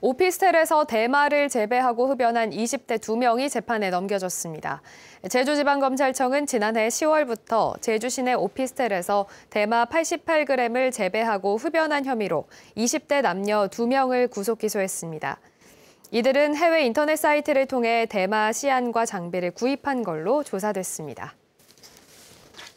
오피스텔에서 대마를 재배하고 흡연한 20대 2명이 재판에 넘겨졌습니다. 제주지방검찰청은 지난해 10월부터 제주시내 오피스텔에서 대마 88g을 재배하고 흡연한 혐의로 20대 남녀 2명을 구속 기소했습니다. 이들은 해외 인터넷 사이트를 통해 대마 씨앗과 장비를 구입한 걸로 조사됐습니다.